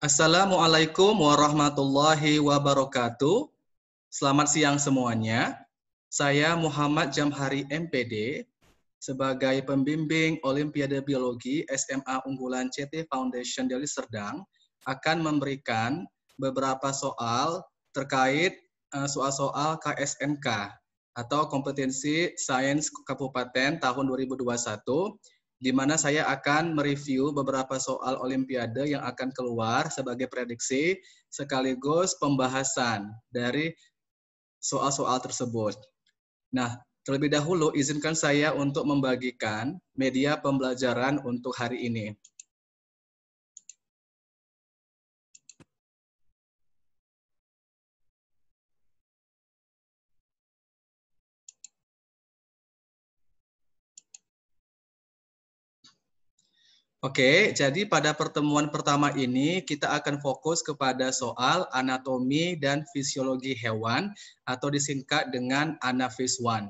Assalamualaikum warahmatullahi wabarakatuh. Selamat siang semuanya. Saya Muhammad Jamhari MPD sebagai pembimbing Olimpiade Biologi SMA Unggulan CT Foundation Deli Serdang akan memberikan beberapa soal terkait eh, soal-soal KSMK atau kompetensi Sains Kabupaten tahun 2021 di mana saya akan mereview beberapa soal olimpiade yang akan keluar sebagai prediksi sekaligus pembahasan dari soal-soal tersebut. Nah, terlebih dahulu izinkan saya untuk membagikan media pembelajaran untuk hari ini. Oke, jadi pada pertemuan pertama ini kita akan fokus kepada soal anatomi dan fisiologi hewan atau disingkat dengan Anafis 1.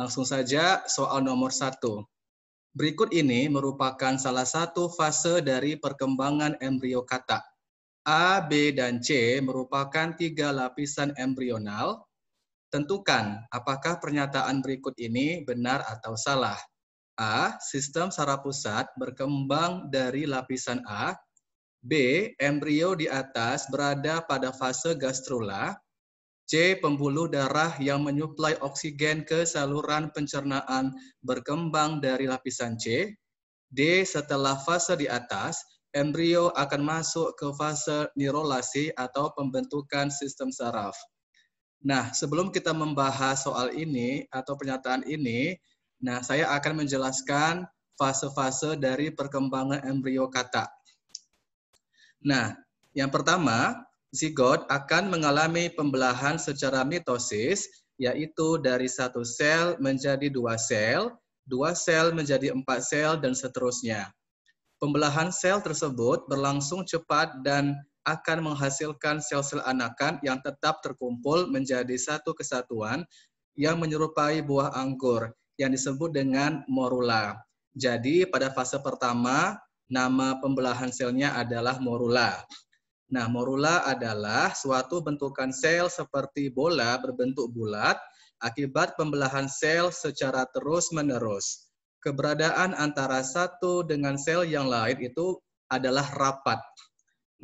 Langsung saja soal nomor satu. Berikut ini merupakan salah satu fase dari perkembangan embrio katak. A, B, dan C merupakan tiga lapisan embrional. Tentukan apakah pernyataan berikut ini benar atau salah. A. Sistem saraf pusat berkembang dari lapisan A. B. Embrio di atas berada pada fase gastrula. C. Pembuluh darah yang menyuplai oksigen ke saluran pencernaan berkembang dari lapisan C. D. Setelah fase di atas, embrio akan masuk ke fase nirolasi atau pembentukan sistem saraf. Nah, sebelum kita membahas soal ini atau pernyataan ini, Nah, saya akan menjelaskan fase-fase dari perkembangan embrio kata. Nah, yang pertama, zigot akan mengalami pembelahan secara mitosis, yaitu dari satu sel menjadi dua sel, dua sel menjadi empat sel, dan seterusnya. Pembelahan sel tersebut berlangsung cepat dan akan menghasilkan sel-sel anakan yang tetap terkumpul menjadi satu kesatuan yang menyerupai buah anggur yang disebut dengan morula. Jadi pada fase pertama nama pembelahan selnya adalah morula. Nah, morula adalah suatu bentukan sel seperti bola berbentuk bulat akibat pembelahan sel secara terus-menerus. Keberadaan antara satu dengan sel yang lain itu adalah rapat.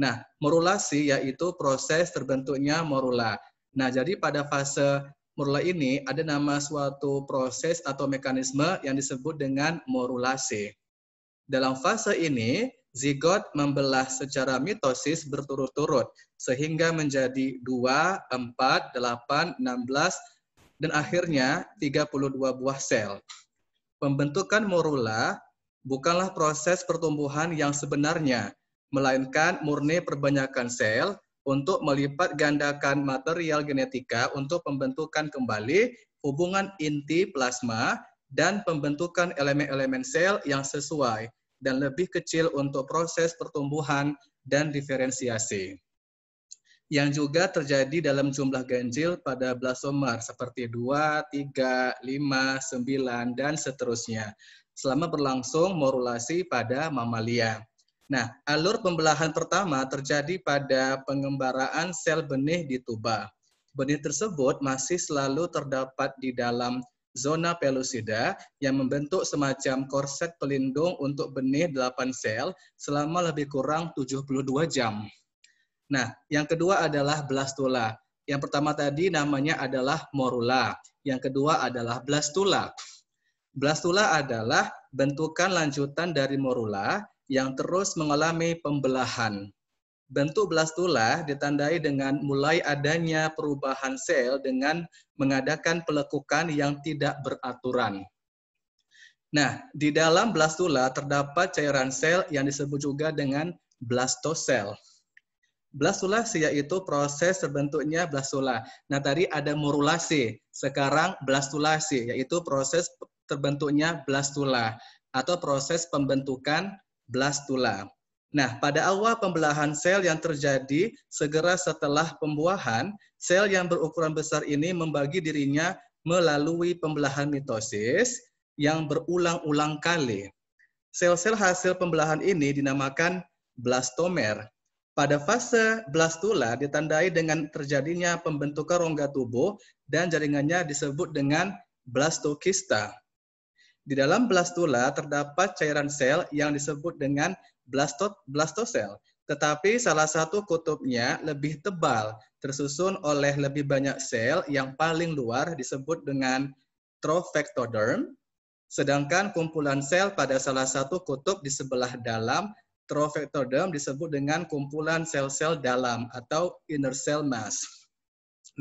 Nah, morulasi yaitu proses terbentuknya morula. Nah, jadi pada fase morula ini ada nama suatu proses atau mekanisme yang disebut dengan morulase. Dalam fase ini, zigot membelah secara mitosis berturut-turut sehingga menjadi 2, 4, 8, 16, dan akhirnya 32 buah sel. Pembentukan morula bukanlah proses pertumbuhan yang sebenarnya, melainkan murni perbanyakan sel untuk melipat gandakan material genetika untuk pembentukan kembali hubungan inti plasma dan pembentukan elemen-elemen sel yang sesuai dan lebih kecil untuk proses pertumbuhan dan diferensiasi. Yang juga terjadi dalam jumlah ganjil pada blastomer seperti 2, 3, 5, 9, dan seterusnya selama berlangsung morulasi pada mamalia. Nah, alur pembelahan pertama terjadi pada pengembaraan sel benih di tuba. Benih tersebut masih selalu terdapat di dalam zona pelusida yang membentuk semacam korset pelindung untuk benih 8 sel selama lebih kurang 72 jam. Nah, yang kedua adalah blastula. Yang pertama tadi namanya adalah morula. Yang kedua adalah blastula. Blastula adalah bentukan lanjutan dari morula yang terus mengalami pembelahan. Bentuk blastula ditandai dengan mulai adanya perubahan sel dengan mengadakan pelekukan yang tidak beraturan. Nah, di dalam blastula terdapat cairan sel yang disebut juga dengan blastosel. Blastula, yaitu proses terbentuknya blastula. Nah tadi ada morulasi, sekarang blastulasi, yaitu proses terbentuknya blastula atau proses pembentukan belas Nah, pada awal pembelahan sel yang terjadi segera setelah pembuahan, sel yang berukuran besar ini membagi dirinya melalui pembelahan mitosis yang berulang-ulang kali. Sel-sel hasil pembelahan ini dinamakan blastomer. Pada fase blastula ditandai dengan terjadinya pembentukan rongga tubuh dan jaringannya disebut dengan blastokista. Di dalam blastula terdapat cairan sel yang disebut dengan blasto blastosel, tetapi salah satu kutubnya lebih tebal, tersusun oleh lebih banyak sel yang paling luar disebut dengan trophectoderm, sedangkan kumpulan sel pada salah satu kutub di sebelah dalam trophectoderm disebut dengan kumpulan sel-sel dalam atau inner cell mass.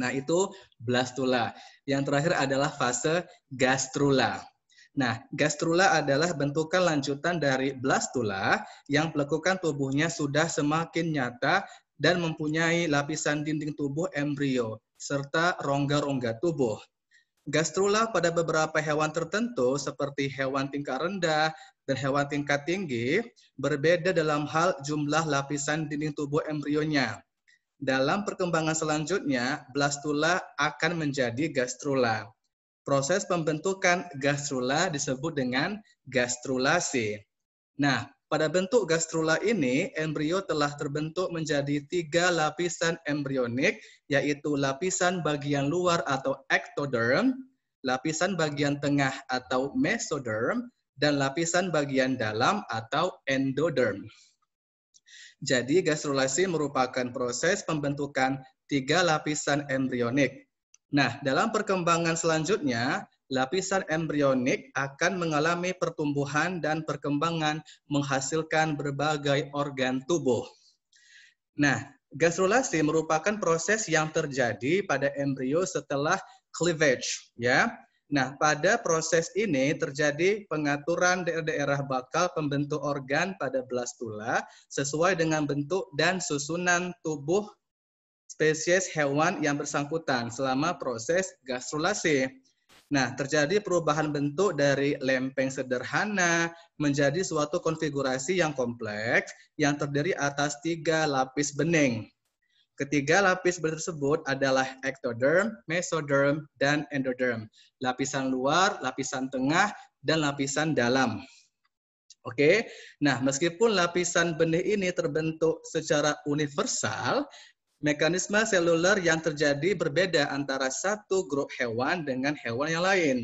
Nah, itu blastula. Yang terakhir adalah fase gastrula. Nah, gastrula adalah bentukan lanjutan dari blastula yang pelekukan tubuhnya sudah semakin nyata dan mempunyai lapisan dinding tubuh embrio serta rongga-rongga tubuh. Gastrula pada beberapa hewan tertentu seperti hewan tingkat rendah dan hewan tingkat tinggi berbeda dalam hal jumlah lapisan dinding tubuh embrionya. Dalam perkembangan selanjutnya, blastula akan menjadi gastrula proses pembentukan gastrula disebut dengan gastrulasi. Nah, pada bentuk gastrula ini, embrio telah terbentuk menjadi tiga lapisan embrionik, yaitu lapisan bagian luar atau ectoderm, lapisan bagian tengah atau mesoderm, dan lapisan bagian dalam atau endoderm. Jadi gastrulasi merupakan proses pembentukan tiga lapisan embrionik. Nah, dalam perkembangan selanjutnya, lapisan embrionik akan mengalami pertumbuhan dan perkembangan menghasilkan berbagai organ tubuh. Nah, gastrulasi merupakan proses yang terjadi pada embrio setelah cleavage, ya. Nah, pada proses ini terjadi pengaturan daerah-daerah bakal pembentuk organ pada blastula sesuai dengan bentuk dan susunan tubuh spesies hewan yang bersangkutan selama proses gastrulasi, Nah, terjadi perubahan bentuk dari lempeng sederhana menjadi suatu konfigurasi yang kompleks yang terdiri atas tiga lapis bening. Ketiga lapis tersebut adalah ectoderm, mesoderm, dan endoderm. Lapisan luar, lapisan tengah, dan lapisan dalam. Oke, nah meskipun lapisan benih ini terbentuk secara universal, mekanisme seluler yang terjadi berbeda antara satu grup hewan dengan hewan yang lain.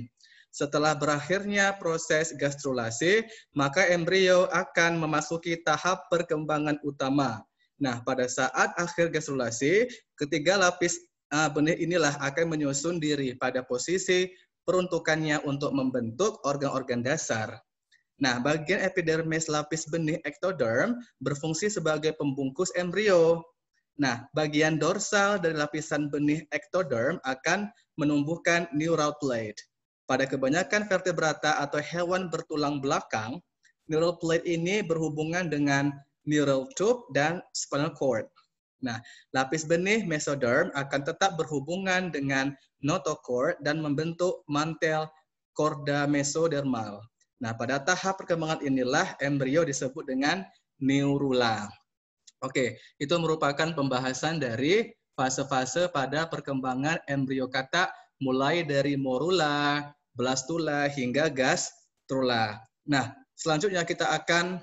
Setelah berakhirnya proses gastrulasi, maka embrio akan memasuki tahap perkembangan utama. Nah, pada saat akhir gastrulasi, ketiga lapis benih inilah akan menyusun diri pada posisi peruntukannya untuk membentuk organ-organ dasar. Nah, bagian epidermis lapis benih ektoderm berfungsi sebagai pembungkus embrio. Nah, bagian dorsal dari lapisan benih ectoderm akan menumbuhkan neural plate. Pada kebanyakan vertebrata atau hewan bertulang belakang, neural plate ini berhubungan dengan neural tube dan spinal cord. Nah, lapis benih mesoderm akan tetap berhubungan dengan notochord dan membentuk mantel korda mesodermal. Nah, pada tahap perkembangan inilah embrio disebut dengan neurula. Oke, itu merupakan pembahasan dari fase-fase pada perkembangan embrio kata mulai dari morula, blastula hingga gastrula. Nah, selanjutnya kita akan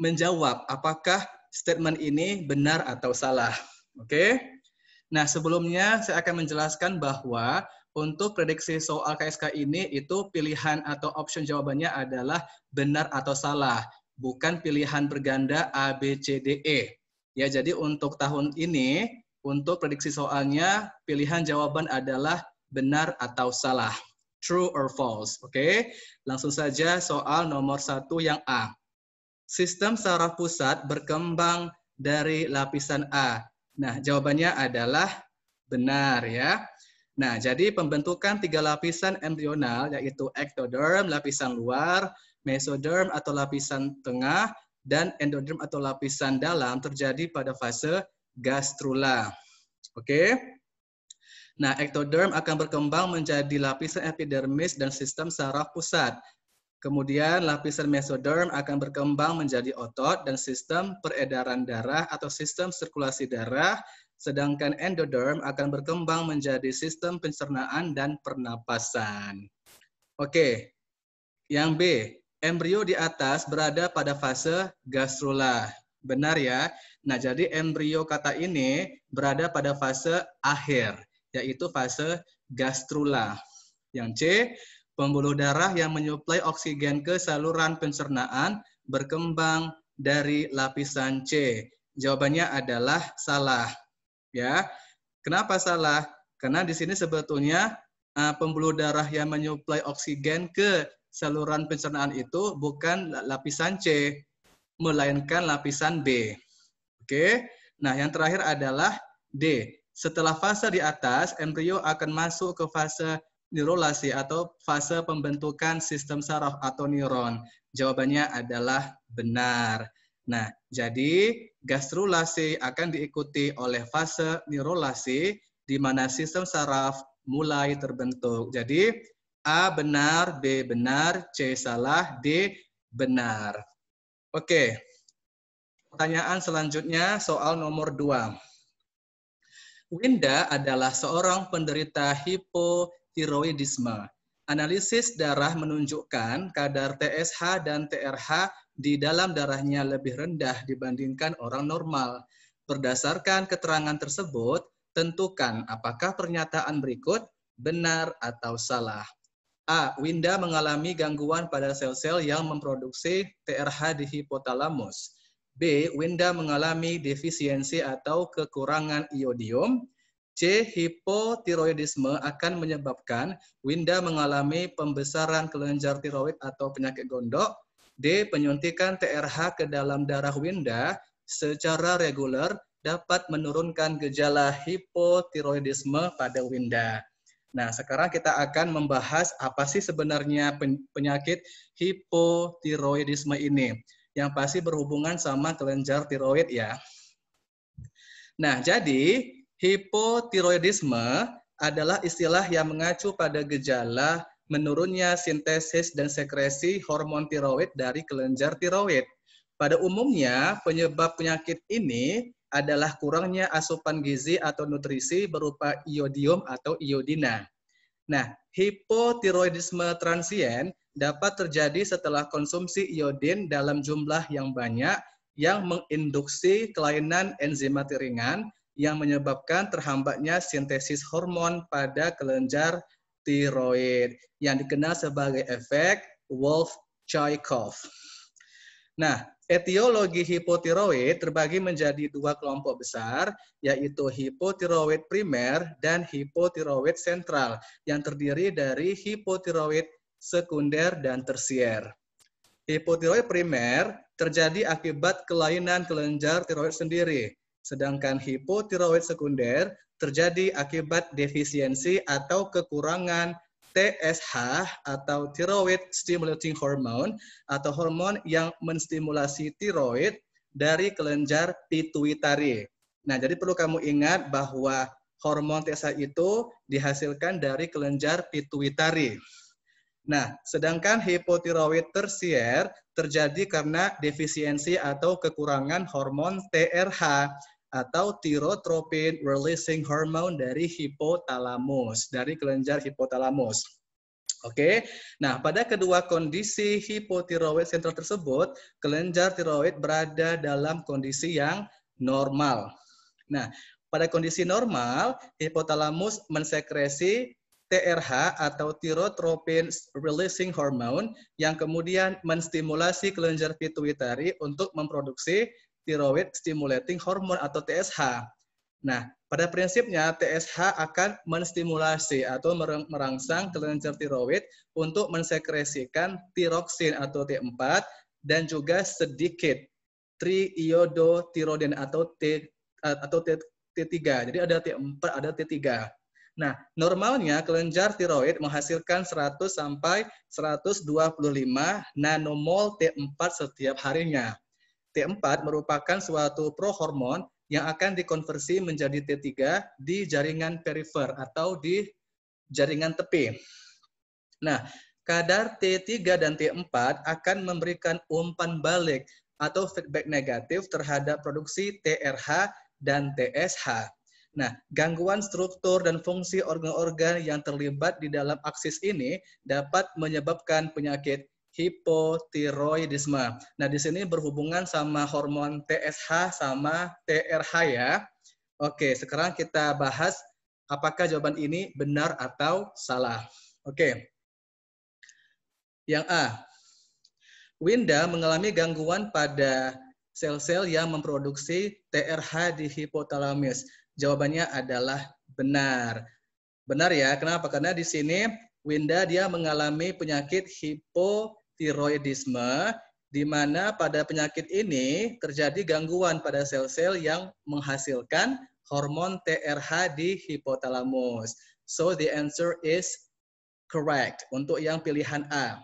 menjawab apakah statement ini benar atau salah. Oke. Nah, sebelumnya saya akan menjelaskan bahwa untuk prediksi soal KSK ini itu pilihan atau option jawabannya adalah benar atau salah bukan pilihan berganda A, B, C, D, E. Ya, jadi untuk tahun ini, untuk prediksi soalnya, pilihan jawaban adalah benar atau salah. True or false. Oke, okay? langsung saja soal nomor satu yang A. Sistem saraf pusat berkembang dari lapisan A. Nah, jawabannya adalah benar ya. Nah, jadi pembentukan tiga lapisan embrional yaitu ektoderm, lapisan luar, mesoderm atau lapisan tengah dan endoderm atau lapisan dalam terjadi pada fase gastrula. Oke. Okay? Nah, ektoderm akan berkembang menjadi lapisan epidermis dan sistem saraf pusat. Kemudian lapisan mesoderm akan berkembang menjadi otot dan sistem peredaran darah atau sistem sirkulasi darah, sedangkan endoderm akan berkembang menjadi sistem pencernaan dan pernapasan. Oke, yang B, Embrio di atas berada pada fase gastrula. Benar ya? Nah, jadi embrio kata ini berada pada fase akhir, yaitu fase gastrula. Yang C, pembuluh darah yang menyuplai oksigen ke saluran pencernaan berkembang dari lapisan C. Jawabannya adalah salah. Ya. Kenapa salah? Karena di sini sebetulnya eh, pembuluh darah yang menyuplai oksigen ke saluran pencernaan itu bukan lapisan C, melainkan lapisan B. Oke. Nah, yang terakhir adalah D. Setelah fase di atas, embrio akan masuk ke fase neurolasi atau fase pembentukan sistem saraf atau neuron. Jawabannya adalah benar. Nah, jadi gastrulasi akan diikuti oleh fase neurolasi di mana sistem saraf mulai terbentuk. Jadi, A benar, B benar, C salah, D benar. Oke. Pertanyaan selanjutnya soal nomor dua. Winda adalah seorang penderita hipotiroidisme. Analisis darah menunjukkan kadar TSH dan TRH di dalam darahnya lebih rendah dibandingkan orang normal. Berdasarkan keterangan tersebut, tentukan apakah pernyataan berikut benar atau salah. A. Winda mengalami gangguan pada sel-sel yang memproduksi TRH di hipotalamus. B. Winda mengalami defisiensi atau kekurangan iodium. C. Hipotiroidisme akan menyebabkan Winda mengalami pembesaran kelenjar tiroid atau penyakit gondok. D. Penyuntikan TRH ke dalam darah Winda secara reguler dapat menurunkan gejala hipotiroidisme pada Winda. Nah, sekarang kita akan membahas apa sih sebenarnya penyakit hipotiroidisme ini yang pasti berhubungan sama kelenjar tiroid ya. Nah, jadi hipotiroidisme adalah istilah yang mengacu pada gejala menurunnya sintesis dan sekresi hormon tiroid dari kelenjar tiroid. Pada umumnya, penyebab penyakit ini adalah kurangnya asupan gizi atau nutrisi berupa iodium atau iodina. Nah, hipotiroidisme transien dapat terjadi setelah konsumsi iodin dalam jumlah yang banyak yang menginduksi kelainan enzim ringan yang menyebabkan terhambatnya sintesis hormon pada kelenjar tiroid yang dikenal sebagai efek Wolf-Chaikoff. Nah, Etiologi hipotiroid terbagi menjadi dua kelompok besar, yaitu hipotiroid primer dan hipotiroid sentral, yang terdiri dari hipotiroid sekunder dan tersier. Hipotiroid primer terjadi akibat kelainan kelenjar tiroid sendiri, sedangkan hipotiroid sekunder terjadi akibat defisiensi atau kekurangan TSH atau thyroid stimulating hormone atau hormon yang menstimulasi tiroid dari kelenjar pituitari. Nah, jadi perlu kamu ingat bahwa hormon TSH itu dihasilkan dari kelenjar pituitari. Nah, sedangkan hipotiroid tersier terjadi karena defisiensi atau kekurangan hormon TRH atau tirotropin releasing hormone dari hipotalamus, dari kelenjar hipotalamus. Oke. Nah, pada kedua kondisi hipotiroid sentral tersebut, kelenjar tiroid berada dalam kondisi yang normal. Nah, pada kondisi normal, hipotalamus mensekresi TRH atau tirotropin releasing hormone yang kemudian menstimulasi kelenjar pituitari untuk memproduksi Thyroid Stimulating Hormone atau TSH. Nah, pada prinsipnya TSH akan menstimulasi atau merangsang kelenjar tiroid untuk mensekresikan tiroksin atau T4 dan juga sedikit triiodotiroiden atau T atau T3. Jadi ada T4, ada T3. Nah, normalnya kelenjar tiroid menghasilkan 100 sampai 125 nanomol T4 setiap harinya. T4 merupakan suatu prohormon yang akan dikonversi menjadi T3 di jaringan perifer atau di jaringan tepi. Nah, kadar T3 dan T4 akan memberikan umpan balik atau feedback negatif terhadap produksi TRH dan TSH. Nah, gangguan struktur dan fungsi organ-organ yang terlibat di dalam aksis ini dapat menyebabkan penyakit hipotiroidisme. Nah, di sini berhubungan sama hormon TSH sama TRH ya. Oke, sekarang kita bahas apakah jawaban ini benar atau salah. Oke. Yang A. Winda mengalami gangguan pada sel-sel yang memproduksi TRH di hipotalamus. Jawabannya adalah benar. Benar ya, kenapa? Karena di sini Winda dia mengalami penyakit hipotalamus tiroidisme, di mana pada penyakit ini terjadi gangguan pada sel-sel yang menghasilkan hormon TRH di hipotalamus. So the answer is correct untuk yang pilihan A.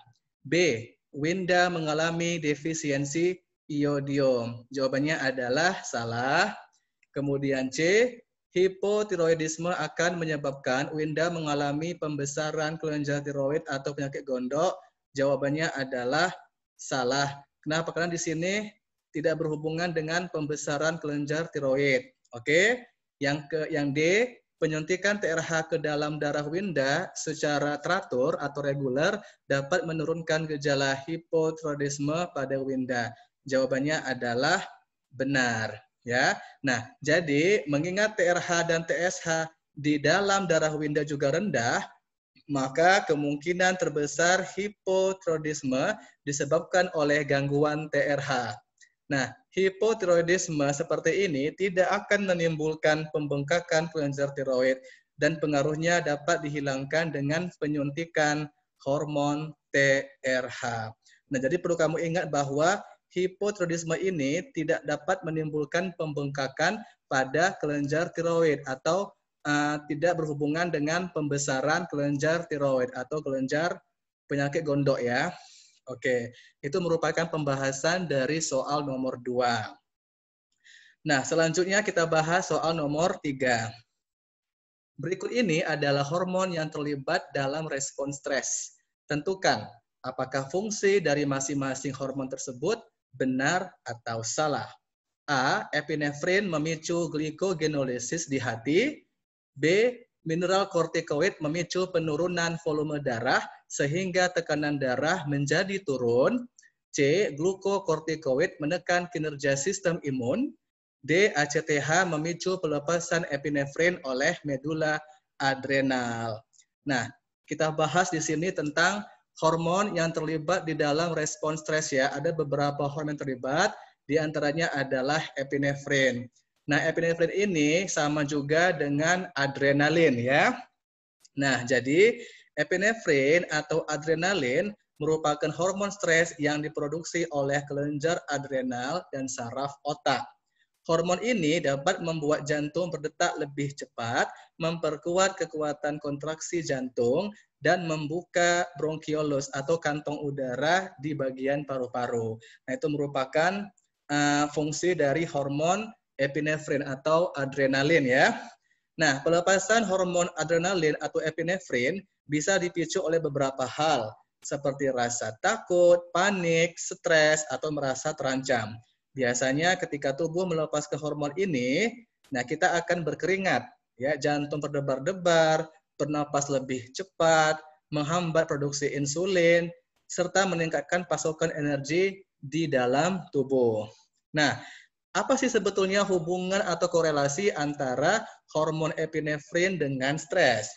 B. Winda mengalami defisiensi iodium. Jawabannya adalah salah. Kemudian C. Hipotiroidisme akan menyebabkan Winda mengalami pembesaran kelenjar tiroid atau penyakit gondok Jawabannya adalah salah. Kenapa? Karena di sini tidak berhubungan dengan pembesaran kelenjar tiroid. Oke. Yang ke yang D, penyuntikan TRH ke dalam darah winda secara teratur atau reguler dapat menurunkan gejala hipotiroidisme pada winda. Jawabannya adalah benar, ya. Nah, jadi mengingat TRH dan TSH di dalam darah winda juga rendah, maka kemungkinan terbesar hipotiroidisme disebabkan oleh gangguan TRH. Nah, hipotiroidisme seperti ini tidak akan menimbulkan pembengkakan kelenjar tiroid dan pengaruhnya dapat dihilangkan dengan penyuntikan hormon TRH. Nah, jadi perlu kamu ingat bahwa hipotiroidisme ini tidak dapat menimbulkan pembengkakan pada kelenjar tiroid atau Eh, tidak berhubungan dengan pembesaran kelenjar tiroid atau kelenjar penyakit gondok ya. Oke, itu merupakan pembahasan dari soal nomor 2. Nah, selanjutnya kita bahas soal nomor 3. Berikut ini adalah hormon yang terlibat dalam respon stres. Tentukan apakah fungsi dari masing-masing hormon tersebut benar atau salah. A. Epinefrin memicu glikogenolisis di hati. B. Mineral kortikoid memicu penurunan volume darah sehingga tekanan darah menjadi turun. C. Glukokortikoid menekan kinerja sistem imun. D. ACTH memicu pelepasan epinefrin oleh medula adrenal. Nah, kita bahas di sini tentang hormon yang terlibat di dalam respon stres ya. Ada beberapa hormon yang terlibat, di antaranya adalah epinefrin. Nah, epinefrin ini sama juga dengan adrenalin ya. Nah, jadi epinefrin atau adrenalin merupakan hormon stres yang diproduksi oleh kelenjar adrenal dan saraf otak. Hormon ini dapat membuat jantung berdetak lebih cepat, memperkuat kekuatan kontraksi jantung, dan membuka bronchiolus atau kantong udara di bagian paru-paru. Nah, itu merupakan uh, fungsi dari hormon epinefrin atau adrenalin ya. Nah, pelepasan hormon adrenalin atau epinefrin bisa dipicu oleh beberapa hal seperti rasa takut, panik, stres, atau merasa terancam. Biasanya ketika tubuh melepas ke hormon ini, nah kita akan berkeringat, ya jantung berdebar-debar, bernapas lebih cepat, menghambat produksi insulin, serta meningkatkan pasokan energi di dalam tubuh. Nah, apa sih sebetulnya hubungan atau korelasi antara hormon epinefrin dengan stres?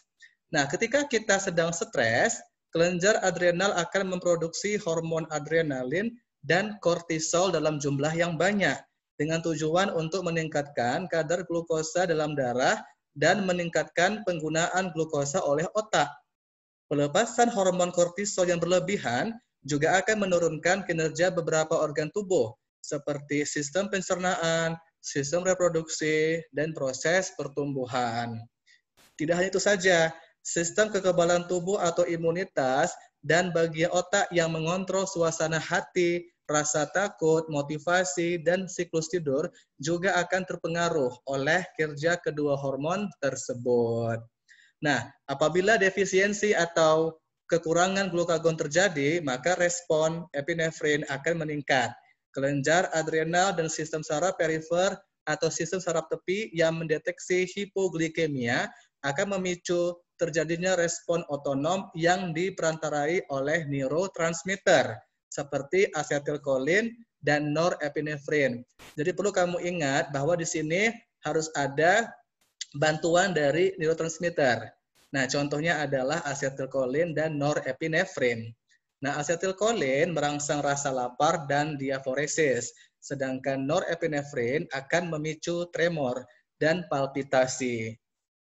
Nah, ketika kita sedang stres, kelenjar adrenal akan memproduksi hormon adrenalin dan kortisol dalam jumlah yang banyak dengan tujuan untuk meningkatkan kadar glukosa dalam darah dan meningkatkan penggunaan glukosa oleh otak. Pelepasan hormon kortisol yang berlebihan juga akan menurunkan kinerja beberapa organ tubuh, seperti sistem pencernaan, sistem reproduksi, dan proses pertumbuhan. Tidak hanya itu saja, sistem kekebalan tubuh atau imunitas dan bagian otak yang mengontrol suasana hati, rasa takut, motivasi, dan siklus tidur juga akan terpengaruh oleh kerja kedua hormon tersebut. Nah, apabila defisiensi atau kekurangan glukagon terjadi, maka respon epinefrin akan meningkat kelenjar, adrenal, dan sistem saraf perifer atau sistem saraf tepi yang mendeteksi hipoglikemia akan memicu terjadinya respon otonom yang diperantarai oleh neurotransmitter seperti asetilkolin dan norepinefrin. Jadi perlu kamu ingat bahwa di sini harus ada bantuan dari neurotransmitter. Nah, contohnya adalah asetilkolin dan norepinefrin. Nah, asetilkolin merangsang rasa lapar dan diaforesis, sedangkan norepinefrin akan memicu tremor dan palpitasi.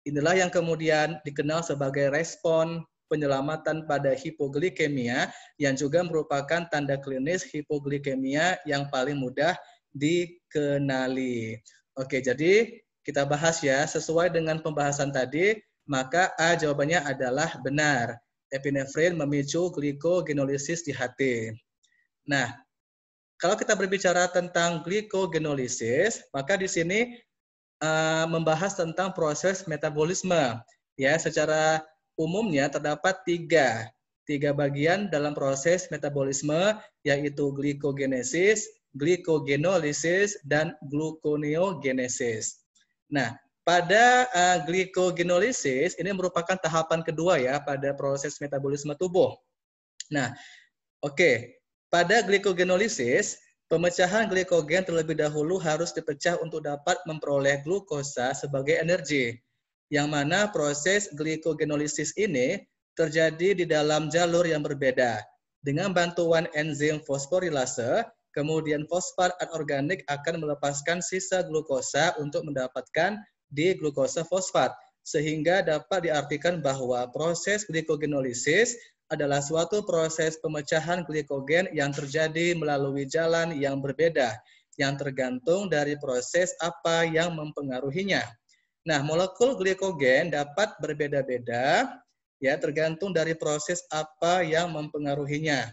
Inilah yang kemudian dikenal sebagai respon penyelamatan pada hipoglikemia yang juga merupakan tanda klinis hipoglikemia yang paling mudah dikenali. Oke, jadi kita bahas ya, sesuai dengan pembahasan tadi, maka A jawabannya adalah benar epinefrin memicu glikogenolisis di hati. Nah, kalau kita berbicara tentang glikogenolisis, maka di sini uh, membahas tentang proses metabolisme. Ya, secara umumnya terdapat tiga tiga bagian dalam proses metabolisme yaitu glikogenesis, glikogenolisis, dan gluconeogenesis. Nah, pada uh, eh, glikogenolisis ini merupakan tahapan kedua ya pada proses metabolisme tubuh. Nah, oke, okay. pada glikogenolisis pemecahan glikogen terlebih dahulu harus dipecah untuk dapat memperoleh glukosa sebagai energi. Yang mana proses glikogenolisis ini terjadi di dalam jalur yang berbeda. Dengan bantuan enzim fosforilase, kemudian fosfat anorganik akan melepaskan sisa glukosa untuk mendapatkan di glukosa fosfat sehingga dapat diartikan bahwa proses glikogenolisis adalah suatu proses pemecahan glikogen yang terjadi melalui jalan yang berbeda yang tergantung dari proses apa yang mempengaruhinya. Nah, molekul glikogen dapat berbeda-beda ya tergantung dari proses apa yang mempengaruhinya.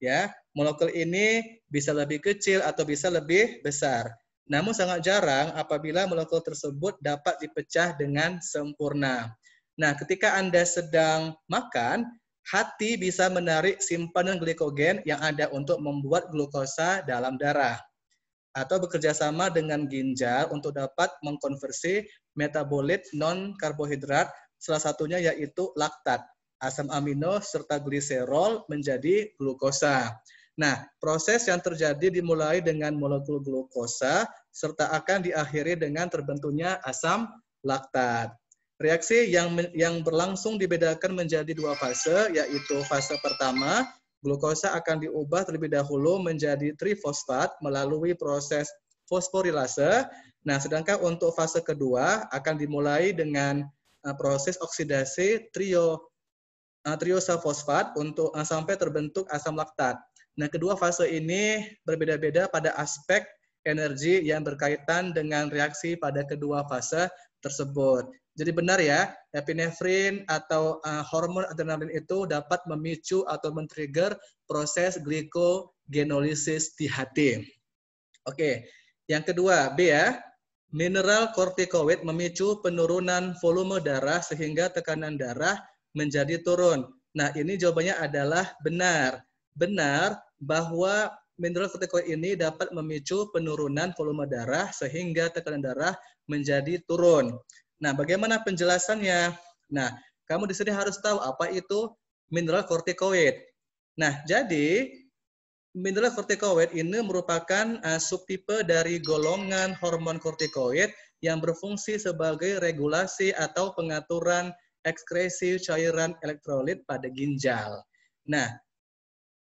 Ya, molekul ini bisa lebih kecil atau bisa lebih besar. Namun sangat jarang apabila molekul tersebut dapat dipecah dengan sempurna. Nah, ketika Anda sedang makan, hati bisa menarik simpanan glikogen yang ada untuk membuat glukosa dalam darah atau bekerja sama dengan ginjal untuk dapat mengkonversi metabolit non karbohidrat salah satunya yaitu laktat, asam amino serta gliserol menjadi glukosa. Nah, proses yang terjadi dimulai dengan molekul glukosa serta akan diakhiri dengan terbentuknya asam laktat. Reaksi yang yang berlangsung dibedakan menjadi dua fase, yaitu fase pertama, glukosa akan diubah terlebih dahulu menjadi trifosfat melalui proses fosforilase. Nah, sedangkan untuk fase kedua akan dimulai dengan eh, proses oksidasi trio eh, triosafosfat untuk eh, sampai terbentuk asam laktat. Nah, kedua fase ini berbeda-beda pada aspek energi yang berkaitan dengan reaksi pada kedua fase tersebut. Jadi benar ya, epinefrin atau uh, hormon adrenalin itu dapat memicu atau men-trigger proses glikogenolisis di hati. Oke, yang kedua B ya, mineral kortikoid memicu penurunan volume darah sehingga tekanan darah menjadi turun. Nah, ini jawabannya adalah benar. Benar, bahwa mineral kortikoid ini dapat memicu penurunan volume darah sehingga tekanan darah menjadi turun. Nah, bagaimana penjelasannya? Nah, kamu di sini harus tahu apa itu mineral kortikoid. Nah, jadi mineral kortikoid ini merupakan uh, subtipe dari golongan hormon kortikoid yang berfungsi sebagai regulasi atau pengaturan ekskresi cairan elektrolit pada ginjal. Nah,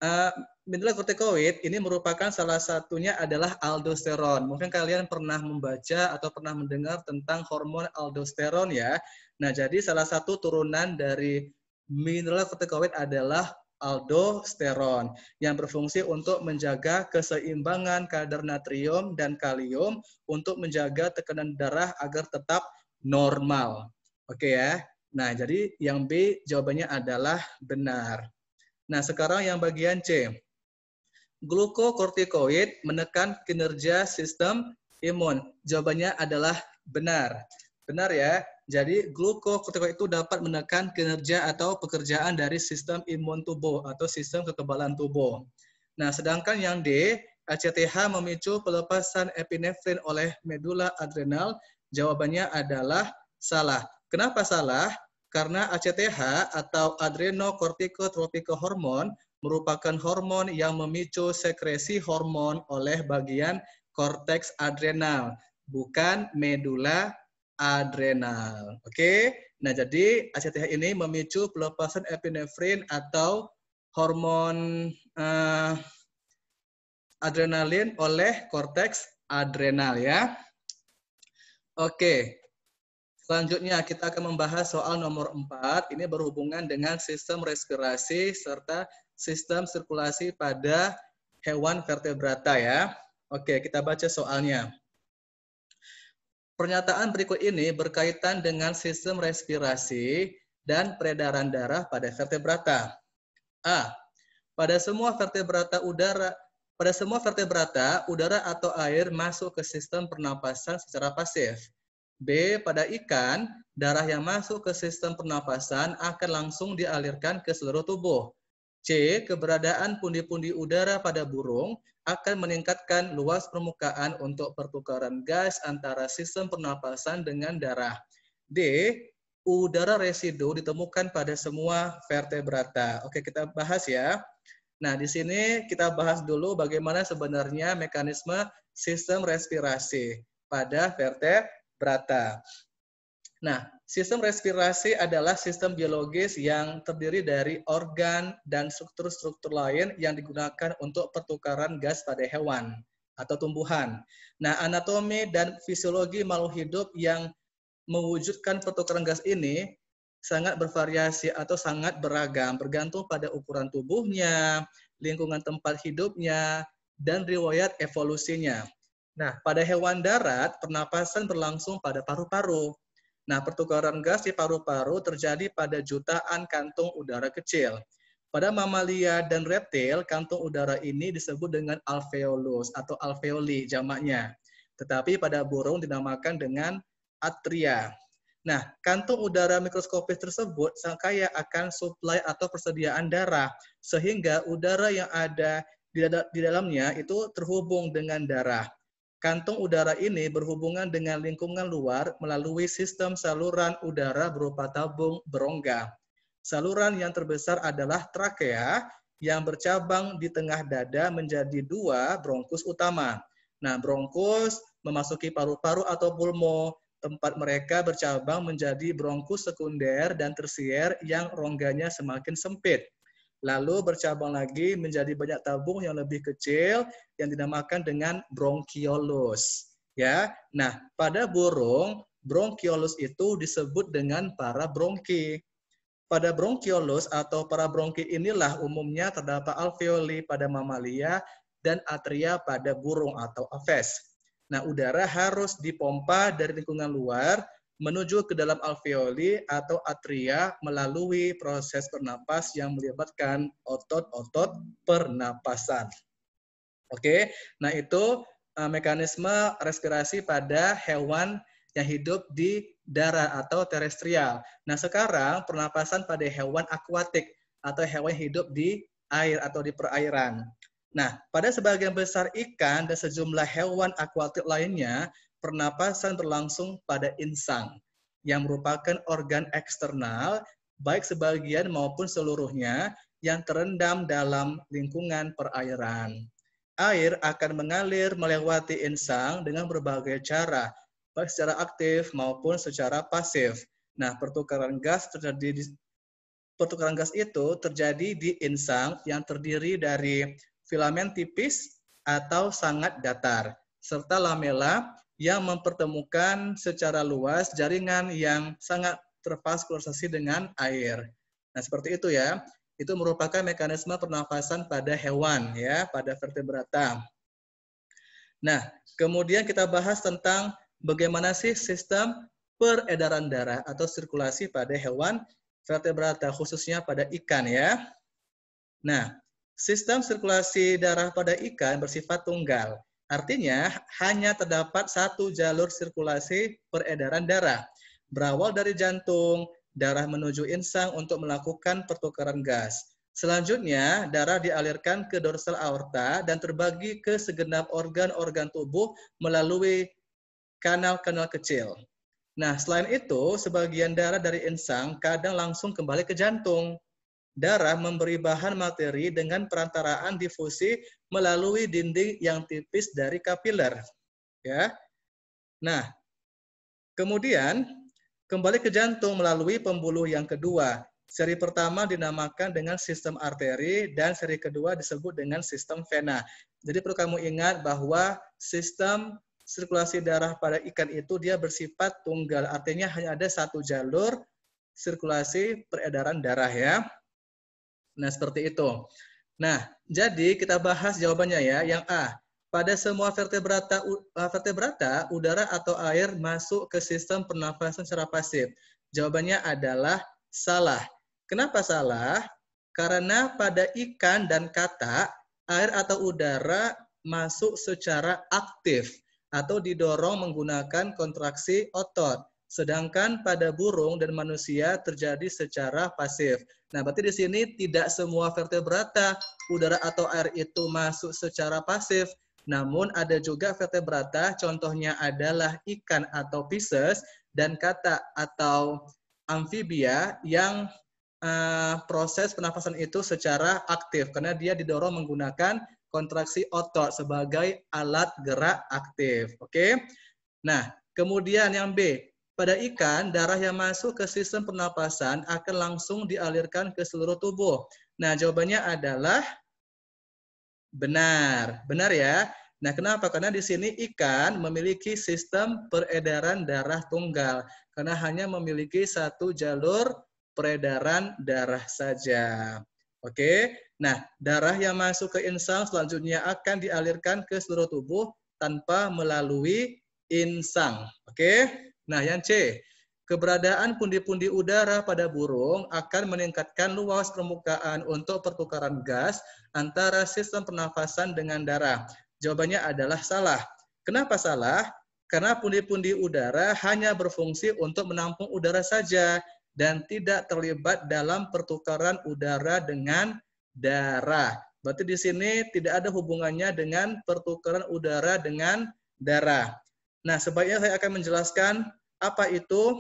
uh, kortikoid ini merupakan salah satunya adalah aldosteron. Mungkin kalian pernah membaca atau pernah mendengar tentang hormon aldosteron ya. Nah, jadi salah satu turunan dari mineral kortikoid adalah aldosteron yang berfungsi untuk menjaga keseimbangan kadar natrium dan kalium untuk menjaga tekanan darah agar tetap normal. Oke ya. Nah, jadi yang B jawabannya adalah benar. Nah, sekarang yang bagian C glukokortikoid menekan kinerja sistem imun? Jawabannya adalah benar. Benar ya. Jadi glukokortikoid itu dapat menekan kinerja atau pekerjaan dari sistem imun tubuh atau sistem kekebalan tubuh. Nah, sedangkan yang D, ACTH memicu pelepasan epinefrin oleh medula adrenal. Jawabannya adalah salah. Kenapa salah? Karena ACTH atau adrenokortikotropika hormon merupakan hormon yang memicu sekresi hormon oleh bagian korteks adrenal, bukan medula adrenal. Oke, nah jadi ACTH ini memicu pelepasan epinefrin atau hormon uh, adrenalin oleh korteks adrenal ya. Oke, Selanjutnya kita akan membahas soal nomor 4. Ini berhubungan dengan sistem respirasi serta sistem sirkulasi pada hewan vertebrata ya. Oke, kita baca soalnya. Pernyataan berikut ini berkaitan dengan sistem respirasi dan peredaran darah pada vertebrata. A. Pada semua vertebrata udara pada semua vertebrata, udara atau air masuk ke sistem pernapasan secara pasif. B. Pada ikan, darah yang masuk ke sistem pernapasan akan langsung dialirkan ke seluruh tubuh. C. Keberadaan pundi-pundi udara pada burung akan meningkatkan luas permukaan untuk pertukaran gas antara sistem pernapasan dengan darah. D. Udara residu ditemukan pada semua vertebrata. Oke, kita bahas ya. Nah, di sini kita bahas dulu bagaimana sebenarnya mekanisme sistem respirasi pada vertebrata. Nah, Sistem respirasi adalah sistem biologis yang terdiri dari organ dan struktur-struktur lain yang digunakan untuk pertukaran gas pada hewan atau tumbuhan. Nah, anatomi dan fisiologi makhluk hidup yang mewujudkan pertukaran gas ini sangat bervariasi atau sangat beragam, bergantung pada ukuran tubuhnya, lingkungan tempat hidupnya, dan riwayat evolusinya. Nah, pada hewan darat, pernapasan berlangsung pada paru-paru. Nah, pertukaran gas di paru-paru terjadi pada jutaan kantung udara kecil. Pada mamalia dan reptil, kantung udara ini disebut dengan alveolus atau alveoli jamaknya. Tetapi pada burung dinamakan dengan atria. Nah, kantung udara mikroskopis tersebut sangat kaya akan suplai atau persediaan darah, sehingga udara yang ada di, di dalamnya itu terhubung dengan darah. Kantung udara ini berhubungan dengan lingkungan luar melalui sistem saluran udara berupa tabung berongga. Saluran yang terbesar adalah trakea yang bercabang di tengah dada menjadi dua bronkus utama. Nah, bronkus memasuki paru-paru atau pulmo, tempat mereka bercabang menjadi bronkus sekunder dan tersier yang rongganya semakin sempit lalu bercabang lagi menjadi banyak tabung yang lebih kecil yang dinamakan dengan bronchiolus. Ya, nah pada burung bronchiolus itu disebut dengan para bronki. Pada bronchiolus atau para bronki inilah umumnya terdapat alveoli pada mamalia dan atria pada burung atau aves. Nah, udara harus dipompa dari lingkungan luar menuju ke dalam alveoli atau atria melalui proses pernapas yang melibatkan otot-otot pernapasan. Oke, nah itu eh, mekanisme respirasi pada hewan yang hidup di darat atau terestrial. Nah sekarang pernapasan pada hewan akuatik atau hewan yang hidup di air atau di perairan. Nah, pada sebagian besar ikan dan sejumlah hewan akuatik lainnya, pernapasan berlangsung pada insang, yang merupakan organ eksternal, baik sebagian maupun seluruhnya, yang terendam dalam lingkungan perairan. Air akan mengalir melewati insang dengan berbagai cara, baik secara aktif maupun secara pasif. Nah, pertukaran gas terjadi di, pertukaran gas itu terjadi di insang yang terdiri dari filamen tipis atau sangat datar serta lamela yang mempertemukan secara luas jaringan yang sangat tervaskularisasi dengan air. Nah, seperti itu ya. Itu merupakan mekanisme pernafasan pada hewan ya, pada vertebrata. Nah, kemudian kita bahas tentang bagaimana sih sistem peredaran darah atau sirkulasi pada hewan vertebrata khususnya pada ikan ya. Nah, sistem sirkulasi darah pada ikan bersifat tunggal Artinya, hanya terdapat satu jalur sirkulasi peredaran darah. Berawal dari jantung, darah menuju insang untuk melakukan pertukaran gas. Selanjutnya, darah dialirkan ke dorsal aorta dan terbagi ke segenap organ-organ tubuh melalui kanal-kanal kecil. Nah, selain itu, sebagian darah dari insang kadang langsung kembali ke jantung darah memberi bahan materi dengan perantaraan difusi melalui dinding yang tipis dari kapiler. Ya. Nah, kemudian kembali ke jantung melalui pembuluh yang kedua. Seri pertama dinamakan dengan sistem arteri dan seri kedua disebut dengan sistem vena. Jadi perlu kamu ingat bahwa sistem sirkulasi darah pada ikan itu dia bersifat tunggal. Artinya hanya ada satu jalur sirkulasi peredaran darah ya. Nah, seperti itu. Nah, jadi kita bahas jawabannya ya. Yang A, pada semua vertebrata, eh, vertebrata udara atau air masuk ke sistem pernafasan secara pasif. Jawabannya adalah salah. Kenapa salah? Karena pada ikan dan kata air atau udara masuk secara aktif atau didorong menggunakan kontraksi otot. Sedangkan pada burung dan manusia terjadi secara pasif. Nah, berarti di sini tidak semua vertebrata udara atau air itu masuk secara pasif, namun ada juga vertebrata, contohnya adalah ikan atau Pisces dan kata atau amfibia yang uh, proses penafasan itu secara aktif karena dia didorong menggunakan kontraksi otot sebagai alat gerak aktif. Oke. Okay? Nah, kemudian yang B, pada ikan, darah yang masuk ke sistem pernapasan akan langsung dialirkan ke seluruh tubuh. Nah, jawabannya adalah benar. Benar ya? Nah, kenapa? Karena di sini ikan memiliki sistem peredaran darah tunggal. Karena hanya memiliki satu jalur peredaran darah saja. Oke. Nah, darah yang masuk ke insang selanjutnya akan dialirkan ke seluruh tubuh tanpa melalui insang. Oke. Nah, yang C, keberadaan pundi-pundi udara pada burung akan meningkatkan luas permukaan untuk pertukaran gas antara sistem pernafasan dengan darah. Jawabannya adalah salah. Kenapa salah? Karena pundi-pundi udara hanya berfungsi untuk menampung udara saja dan tidak terlibat dalam pertukaran udara dengan darah. Berarti di sini tidak ada hubungannya dengan pertukaran udara dengan darah. Nah, sebaiknya saya akan menjelaskan apa itu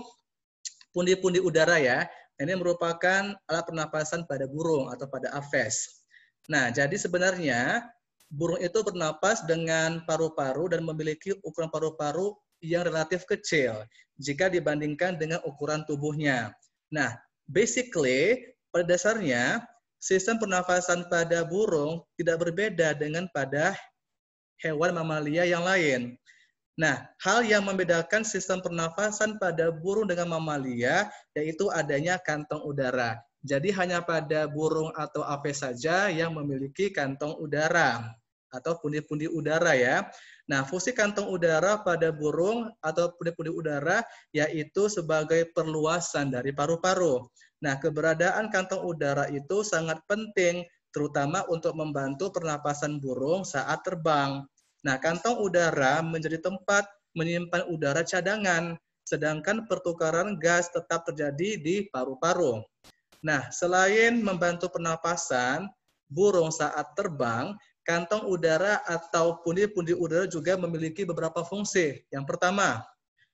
pundi-pundi udara ya? Ini merupakan alat pernapasan pada burung atau pada aves. Nah, jadi sebenarnya burung itu bernapas dengan paru-paru dan memiliki ukuran paru-paru yang relatif kecil jika dibandingkan dengan ukuran tubuhnya. Nah, basically pada dasarnya sistem pernafasan pada burung tidak berbeda dengan pada hewan mamalia yang lain. Nah, hal yang membedakan sistem pernafasan pada burung dengan mamalia yaitu adanya kantong udara. Jadi hanya pada burung atau apes saja yang memiliki kantong udara atau pundi-pundi udara ya. Nah, fungsi kantong udara pada burung atau pundi-pundi udara yaitu sebagai perluasan dari paru-paru. Nah, keberadaan kantong udara itu sangat penting terutama untuk membantu pernapasan burung saat terbang. Nah, kantong udara menjadi tempat menyimpan udara cadangan, sedangkan pertukaran gas tetap terjadi di paru-paru. Nah, selain membantu pernapasan, burung saat terbang, kantong udara atau pundi-pundi udara juga memiliki beberapa fungsi. Yang pertama,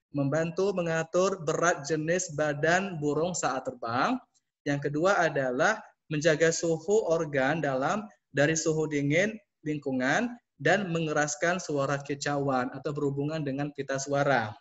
membantu mengatur berat jenis badan burung saat terbang. Yang kedua adalah menjaga suhu organ dalam dari suhu dingin lingkungan dan mengeraskan suara kicauan atau berhubungan dengan pita suara.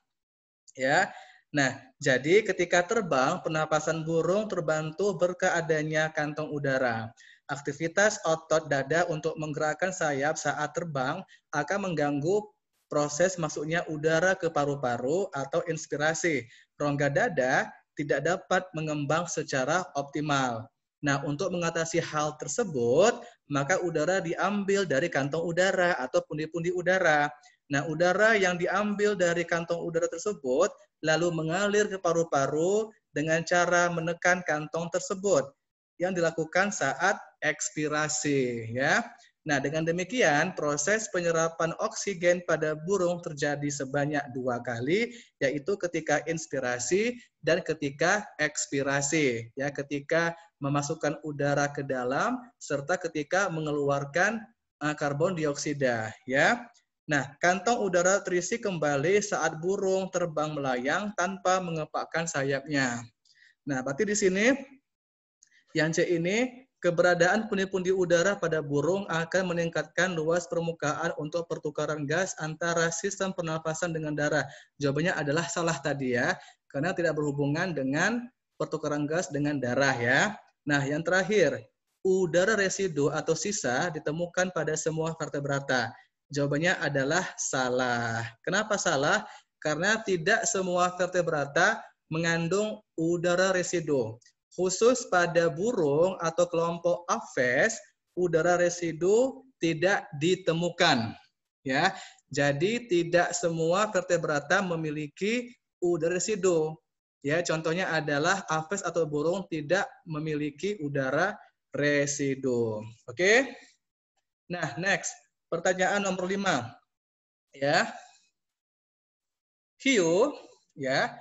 Ya. Nah, jadi ketika terbang, pernapasan burung terbantu berkeadanya kantong udara. Aktivitas otot dada untuk menggerakkan sayap saat terbang akan mengganggu proses masuknya udara ke paru-paru atau inspirasi. Rongga dada tidak dapat mengembang secara optimal. Nah, untuk mengatasi hal tersebut, maka udara diambil dari kantong udara atau pundi-pundi udara. Nah, udara yang diambil dari kantong udara tersebut lalu mengalir ke paru-paru dengan cara menekan kantong tersebut yang dilakukan saat ekspirasi ya. Nah, dengan demikian proses penyerapan oksigen pada burung terjadi sebanyak dua kali, yaitu ketika inspirasi dan ketika ekspirasi. Ya, ketika memasukkan udara ke dalam serta ketika mengeluarkan eh, karbon dioksida ya. Nah, kantong udara terisi kembali saat burung terbang melayang tanpa mengepakkan sayapnya. Nah, berarti di sini yang C ini keberadaan pundi-pundi udara pada burung akan meningkatkan luas permukaan untuk pertukaran gas antara sistem pernafasan dengan darah. Jawabannya adalah salah tadi ya, karena tidak berhubungan dengan pertukaran gas dengan darah ya. Nah, yang terakhir, udara residu atau sisa ditemukan pada semua vertebrata. Jawabannya adalah salah. Kenapa salah? Karena tidak semua vertebrata mengandung udara residu. Khusus pada burung atau kelompok aves, udara residu tidak ditemukan. Ya, jadi tidak semua vertebrata memiliki udara residu. Ya, contohnya adalah aves atau burung tidak memiliki udara residu. Oke? Nah, next. Pertanyaan nomor lima. Ya. Hiu, ya.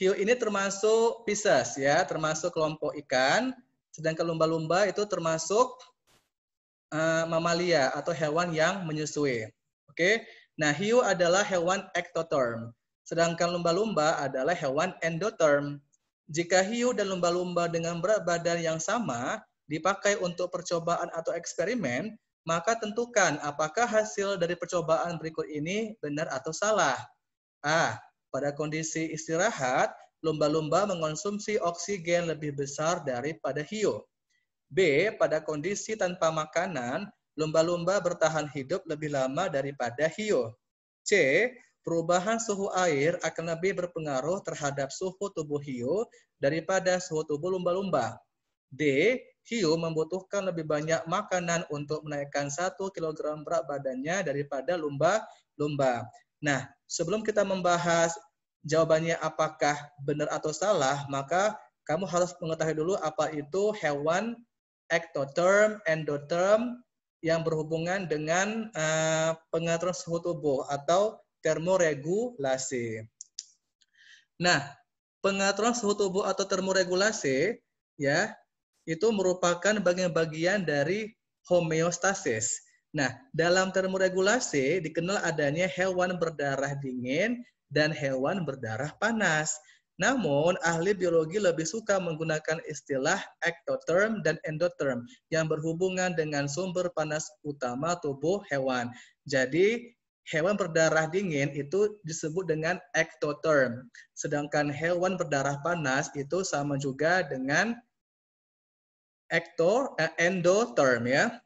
Hiu ini termasuk Pisces ya, termasuk kelompok ikan, sedangkan lumba-lumba itu termasuk uh, mamalia atau hewan yang menyusui. Oke. Nah, hiu adalah hewan ectotherm. Sedangkan lumba-lumba adalah hewan endoterm. Jika hiu dan lumba-lumba dengan berat badan yang sama dipakai untuk percobaan atau eksperimen, maka tentukan apakah hasil dari percobaan berikut ini benar atau salah. A. Pada kondisi istirahat, lumba-lumba mengonsumsi oksigen lebih besar daripada hiu. B. Pada kondisi tanpa makanan, lumba-lumba bertahan hidup lebih lama daripada hiu. C perubahan suhu air akan lebih berpengaruh terhadap suhu tubuh hiu daripada suhu tubuh lumba-lumba. D. Hiu membutuhkan lebih banyak makanan untuk menaikkan 1 kg berat badannya daripada lumba-lumba. Nah, sebelum kita membahas jawabannya apakah benar atau salah, maka kamu harus mengetahui dulu apa itu hewan ectotherm endotherm yang berhubungan dengan uh, pengaturan suhu tubuh atau termoregulasi. Nah, pengaturan suhu tubuh atau termoregulasi ya itu merupakan bagian-bagian dari homeostasis. Nah, dalam termoregulasi dikenal adanya hewan berdarah dingin dan hewan berdarah panas. Namun, ahli biologi lebih suka menggunakan istilah ectotherm dan endotherm yang berhubungan dengan sumber panas utama tubuh hewan. Jadi, hewan berdarah dingin itu disebut dengan ectotherm. Sedangkan hewan berdarah panas itu sama juga dengan ecto, eh, endotherm ya.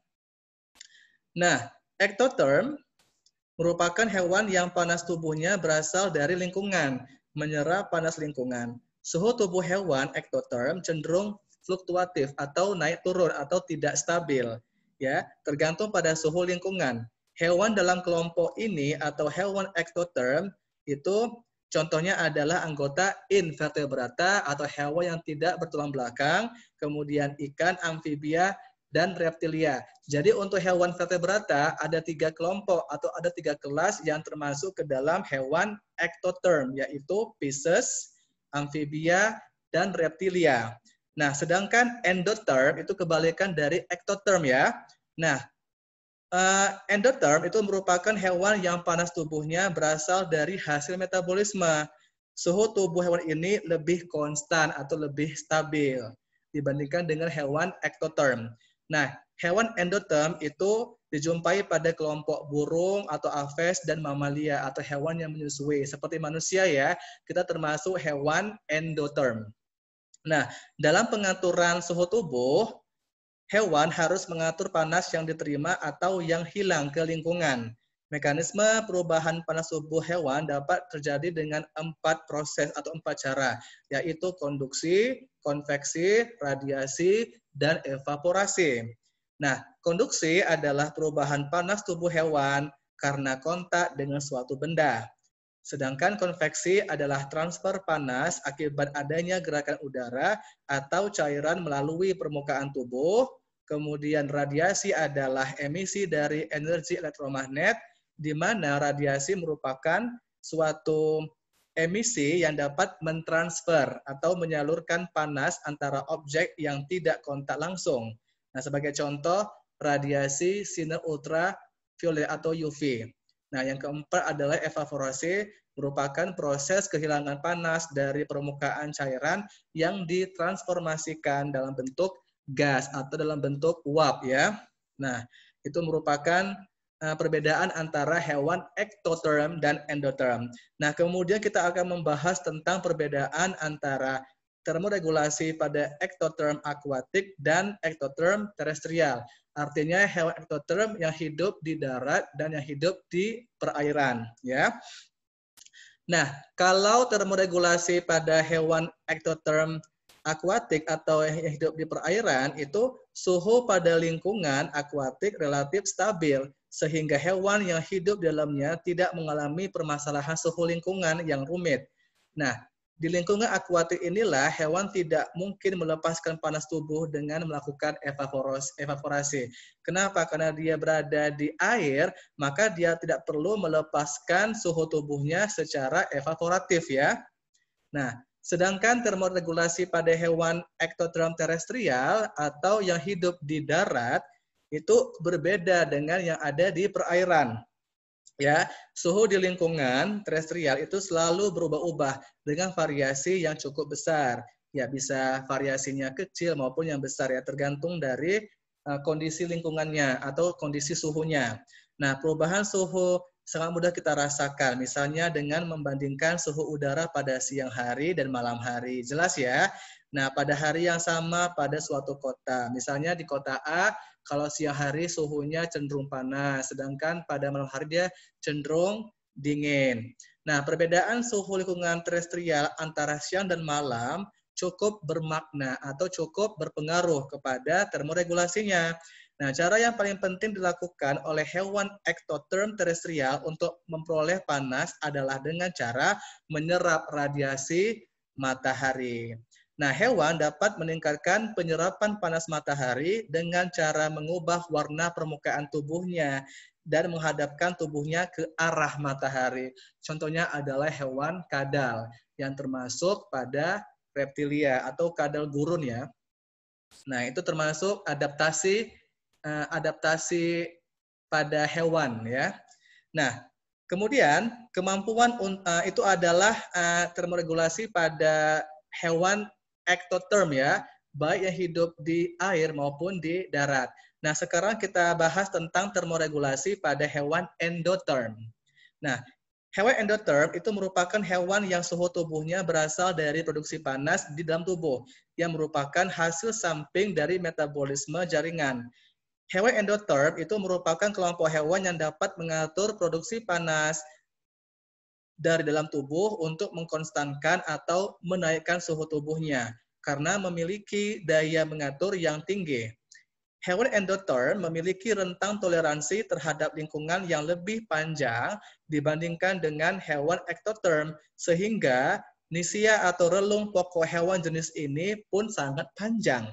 Nah, ectotherm merupakan hewan yang panas tubuhnya berasal dari lingkungan, menyerap panas lingkungan. Suhu tubuh hewan ectotherm cenderung fluktuatif atau naik turun atau tidak stabil ya, tergantung pada suhu lingkungan hewan dalam kelompok ini atau hewan ectotherm itu contohnya adalah anggota invertebrata atau hewan yang tidak bertulang belakang, kemudian ikan, amfibia, dan reptilia. Jadi untuk hewan vertebrata ada tiga kelompok atau ada tiga kelas yang termasuk ke dalam hewan ectotherm yaitu Pisces, amfibia, dan reptilia. Nah, sedangkan endotherm itu kebalikan dari ectotherm ya. Nah, Uh, eh, endotherm itu merupakan hewan yang panas tubuhnya berasal dari hasil metabolisme. Suhu tubuh hewan ini lebih konstan atau lebih stabil dibandingkan dengan hewan ectotherm. Nah, hewan endotherm itu dijumpai pada kelompok burung atau aves dan mamalia atau hewan yang menyusui. Seperti manusia ya, kita termasuk hewan endotherm. Nah, dalam pengaturan suhu tubuh, hewan harus mengatur panas yang diterima atau yang hilang ke lingkungan. Mekanisme perubahan panas tubuh hewan dapat terjadi dengan empat proses atau empat cara, yaitu konduksi, konveksi, radiasi, dan evaporasi. Nah, konduksi adalah perubahan panas tubuh hewan karena kontak dengan suatu benda. Sedangkan konveksi adalah transfer panas akibat adanya gerakan udara atau cairan melalui permukaan tubuh. Kemudian radiasi adalah emisi dari energi elektromagnet, di mana radiasi merupakan suatu emisi yang dapat mentransfer atau menyalurkan panas antara objek yang tidak kontak langsung. Nah, sebagai contoh, radiasi sinar ultraviolet atau UV. Nah, yang keempat adalah evaporasi merupakan proses kehilangan panas dari permukaan cairan yang ditransformasikan dalam bentuk gas atau dalam bentuk uap ya. Nah, itu merupakan eh, perbedaan antara hewan ektoterm dan endoterm. Nah, kemudian kita akan membahas tentang perbedaan antara termoregulasi pada ektoterm akuatik dan ektoterm terestrial artinya hewan ektoterm yang hidup di darat dan yang hidup di perairan ya. Nah, kalau termoregulasi pada hewan ektoterm akuatik atau yang hidup di perairan itu suhu pada lingkungan akuatik relatif stabil sehingga hewan yang hidup di dalamnya tidak mengalami permasalahan suhu lingkungan yang rumit. Nah, di lingkungan akuatik inilah hewan tidak mungkin melepaskan panas tubuh dengan melakukan evaporasi. Kenapa? Karena dia berada di air, maka dia tidak perlu melepaskan suhu tubuhnya secara evaporatif ya. Nah, sedangkan termoregulasi pada hewan ektoderm terestrial atau yang hidup di darat itu berbeda dengan yang ada di perairan ya suhu di lingkungan terestrial itu selalu berubah-ubah dengan variasi yang cukup besar ya bisa variasinya kecil maupun yang besar ya tergantung dari uh, kondisi lingkungannya atau kondisi suhunya. Nah, perubahan suhu sangat mudah kita rasakan misalnya dengan membandingkan suhu udara pada siang hari dan malam hari. Jelas ya? Nah, pada hari yang sama pada suatu kota, misalnya di kota A kalau siang hari suhunya cenderung panas, sedangkan pada malam hari dia cenderung dingin. Nah, perbedaan suhu lingkungan terestrial antara siang dan malam cukup bermakna atau cukup berpengaruh kepada termoregulasinya. Nah, cara yang paling penting dilakukan oleh hewan ektoterm terestrial untuk memperoleh panas adalah dengan cara menyerap radiasi matahari. Nah, hewan dapat meningkatkan penyerapan panas matahari dengan cara mengubah warna permukaan tubuhnya dan menghadapkan tubuhnya ke arah matahari. Contohnya adalah hewan kadal yang termasuk pada reptilia atau kadal gurun ya. Nah, itu termasuk adaptasi eh, adaptasi pada hewan ya. Nah, kemudian kemampuan eh, itu adalah eh, termoregulasi pada hewan ektoterm ya, baik yang hidup di air maupun di darat. Nah, sekarang kita bahas tentang termoregulasi pada hewan endoterm. Nah, hewan endoterm itu merupakan hewan yang suhu tubuhnya berasal dari produksi panas di dalam tubuh, yang merupakan hasil samping dari metabolisme jaringan. Hewan endoterm itu merupakan kelompok hewan yang dapat mengatur produksi panas, dari dalam tubuh untuk mengkonstankan atau menaikkan suhu tubuhnya karena memiliki daya mengatur yang tinggi. Hewan endoterm memiliki rentang toleransi terhadap lingkungan yang lebih panjang dibandingkan dengan hewan ektoterm sehingga nisia atau relung pokok hewan jenis ini pun sangat panjang.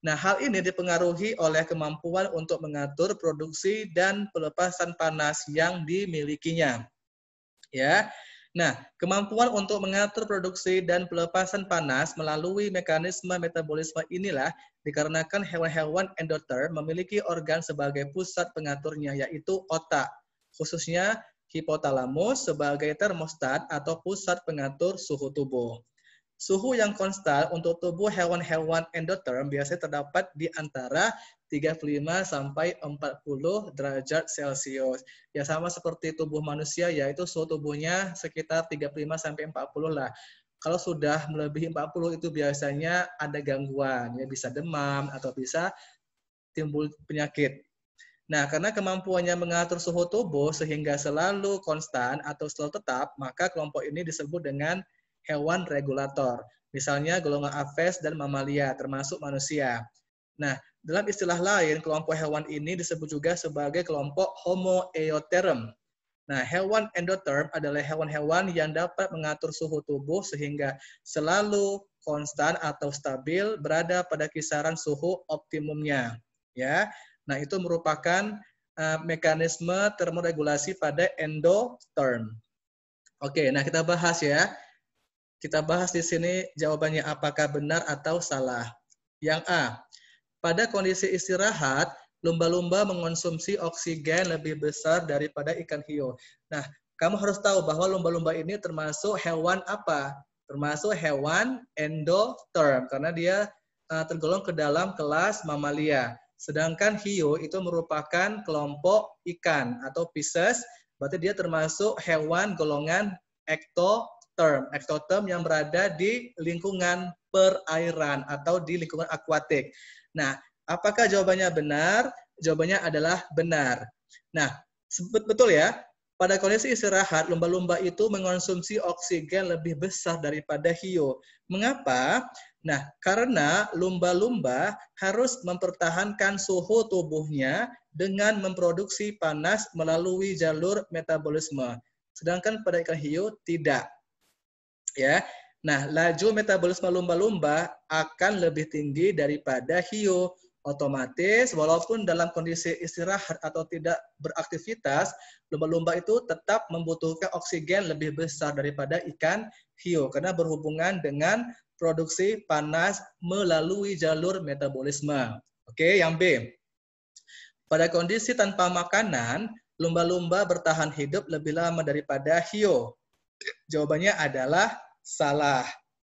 Nah, hal ini dipengaruhi oleh kemampuan untuk mengatur produksi dan pelepasan panas yang dimilikinya ya. Nah, kemampuan untuk mengatur produksi dan pelepasan panas melalui mekanisme metabolisme inilah dikarenakan hewan-hewan endotherm memiliki organ sebagai pusat pengaturnya yaitu otak, khususnya hipotalamus sebagai termostat atau pusat pengatur suhu tubuh. Suhu yang konstan untuk tubuh hewan-hewan endotherm biasanya terdapat di antara 35 sampai 40 derajat Celcius. Ya sama seperti tubuh manusia yaitu suhu tubuhnya sekitar 35 sampai 40 lah. Kalau sudah melebihi 40 itu biasanya ada gangguan, ya bisa demam atau bisa timbul penyakit. Nah, karena kemampuannya mengatur suhu tubuh sehingga selalu konstan atau selalu tetap, maka kelompok ini disebut dengan hewan regulator. Misalnya golongan aves dan mamalia termasuk manusia. Nah, dalam istilah lain, kelompok hewan ini disebut juga sebagai kelompok Homo eoterm. Nah, hewan endoterm adalah hewan-hewan yang dapat mengatur suhu tubuh sehingga selalu konstan atau stabil berada pada kisaran suhu optimumnya. Ya, nah itu merupakan uh, mekanisme termoregulasi pada endoterm. Oke, nah kita bahas ya. Kita bahas di sini jawabannya apakah benar atau salah. Yang A, pada kondisi istirahat, lumba-lumba mengonsumsi oksigen lebih besar daripada ikan hiu. Nah, kamu harus tahu bahwa lumba-lumba ini termasuk hewan apa? Termasuk hewan endotherm karena dia eh, tergolong ke dalam kelas mamalia. Sedangkan hiu itu merupakan kelompok ikan atau Pisces, berarti dia termasuk hewan golongan ectotherm, ectotherm yang berada di lingkungan perairan atau di lingkungan akuatik. Nah, apakah jawabannya benar? Jawabannya adalah benar. Nah, betul ya, pada kondisi istirahat, lumba-lumba itu mengonsumsi oksigen lebih besar daripada hiu. Mengapa? Nah, karena lumba-lumba harus mempertahankan suhu tubuhnya dengan memproduksi panas melalui jalur metabolisme. Sedangkan pada ikan hiu tidak. Ya, Nah, laju metabolisme lumba-lumba akan lebih tinggi daripada hiu. Otomatis, walaupun dalam kondisi istirahat atau tidak beraktivitas, lumba-lumba itu tetap membutuhkan oksigen lebih besar daripada ikan hiu karena berhubungan dengan produksi panas melalui jalur metabolisme. Oke, yang B. Pada kondisi tanpa makanan, lumba-lumba bertahan hidup lebih lama daripada hiu. Jawabannya adalah Salah.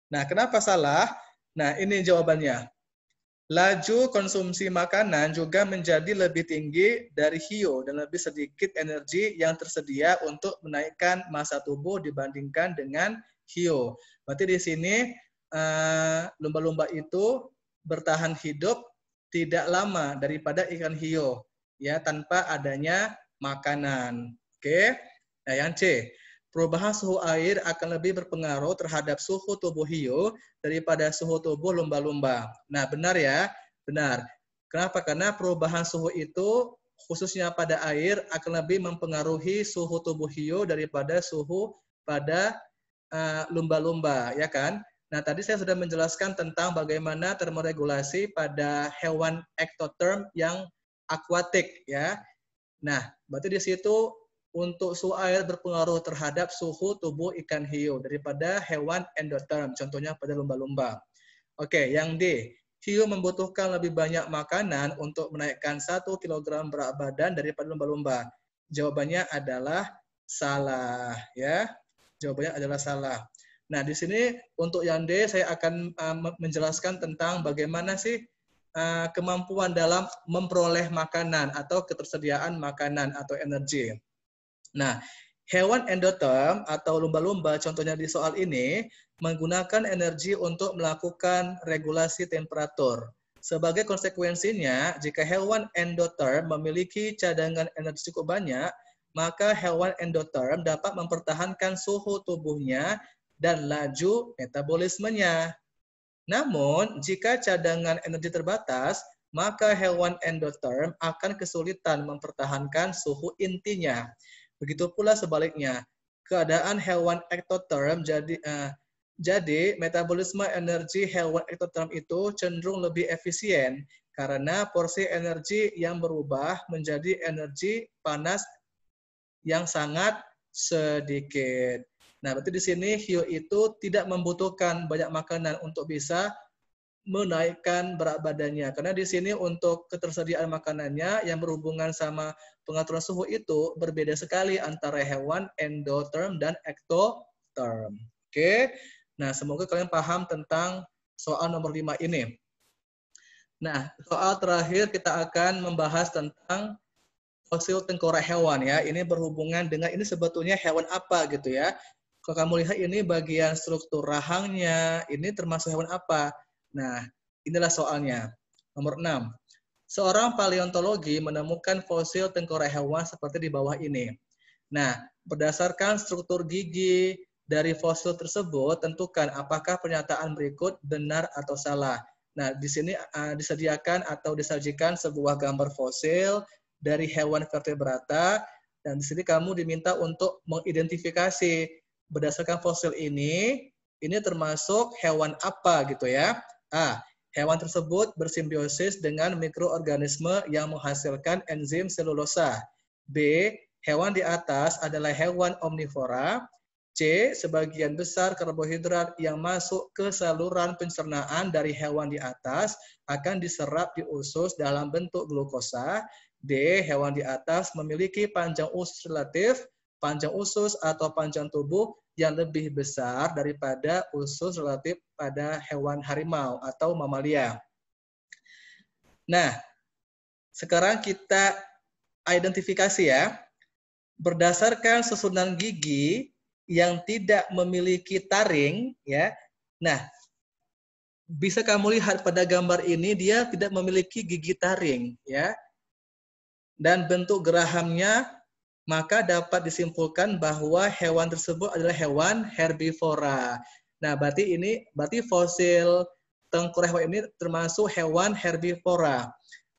Nah, kenapa salah? Nah, ini jawabannya. Laju konsumsi makanan juga menjadi lebih tinggi dari hiu dan lebih sedikit energi yang tersedia untuk menaikkan massa tubuh dibandingkan dengan hiu. Berarti di sini eh, lumba-lumba itu bertahan hidup tidak lama daripada ikan hiu ya tanpa adanya makanan. Oke. Nah, yang C. Perubahan suhu air akan lebih berpengaruh terhadap suhu tubuh hiu daripada suhu tubuh lumba-lumba. Nah, benar ya? Benar. Kenapa? Karena perubahan suhu itu khususnya pada air akan lebih mempengaruhi suhu tubuh hiu daripada suhu pada eh, lumba-lumba, uh, ya kan? Nah, tadi saya sudah menjelaskan tentang bagaimana termoregulasi pada hewan ektoterm yang akuatik ya. Nah, berarti di situ untuk suhu air berpengaruh terhadap suhu tubuh ikan hiu daripada hewan endoterm, contohnya pada lumba-lumba. Oke, yang D. Hiu membutuhkan lebih banyak makanan untuk menaikkan 1 kg berat badan daripada lumba-lumba. Jawabannya adalah salah, ya. Jawabannya adalah salah. Nah, di sini untuk yang D saya akan eh, menjelaskan tentang bagaimana sih eh, kemampuan dalam memperoleh makanan atau ketersediaan makanan atau energi. Nah, hewan endoterm atau lumba-lumba contohnya di soal ini menggunakan energi untuk melakukan regulasi temperatur. Sebagai konsekuensinya, jika hewan endoterm memiliki cadangan energi cukup banyak, maka hewan endoterm dapat mempertahankan suhu tubuhnya dan laju metabolismenya. Namun, jika cadangan energi terbatas, maka hewan endoterm akan kesulitan mempertahankan suhu intinya. Begitu pula sebaliknya, keadaan hewan ektoterm jadi uh, jadi metabolisme energi hewan ektoterm itu cenderung lebih efisien karena porsi energi yang berubah menjadi energi panas yang sangat sedikit. Nah, berarti di sini hiu itu tidak membutuhkan banyak makanan untuk bisa menaikkan berat badannya. Karena di sini untuk ketersediaan makanannya yang berhubungan sama pengaturan suhu itu berbeda sekali antara hewan endotherm dan ectotherm. Oke. Nah, semoga kalian paham tentang soal nomor 5 ini. Nah, soal terakhir kita akan membahas tentang fosil tengkorak hewan ya. Ini berhubungan dengan ini sebetulnya hewan apa gitu ya. Kalau kamu lihat ini bagian struktur rahangnya, ini termasuk hewan apa? Nah, inilah soalnya. Nomor 6. Seorang paleontologi menemukan fosil tengkorak hewan seperti di bawah ini. Nah, berdasarkan struktur gigi dari fosil tersebut, tentukan apakah pernyataan berikut benar atau salah. Nah, di sini uh, disediakan atau disajikan sebuah gambar fosil dari hewan vertebrata dan di sini kamu diminta untuk mengidentifikasi berdasarkan fosil ini ini termasuk hewan apa gitu ya. A. Hewan tersebut bersimbiosis dengan mikroorganisme yang menghasilkan enzim selulosa. B. Hewan di atas adalah hewan omnivora. C. Sebagian besar karbohidrat yang masuk ke saluran pencernaan dari hewan di atas akan diserap di usus dalam bentuk glukosa. D. Hewan di atas memiliki panjang usus relatif, panjang usus atau panjang tubuh yang lebih besar daripada usus relatif pada hewan harimau atau mamalia. Nah, sekarang kita identifikasi ya. Berdasarkan susunan gigi yang tidak memiliki taring ya. Nah, bisa kamu lihat pada gambar ini dia tidak memiliki gigi taring ya. Dan bentuk gerahamnya maka dapat disimpulkan bahwa hewan tersebut adalah hewan herbivora. Nah, berarti ini berarti fosil tengkorak hewan ini termasuk hewan herbivora.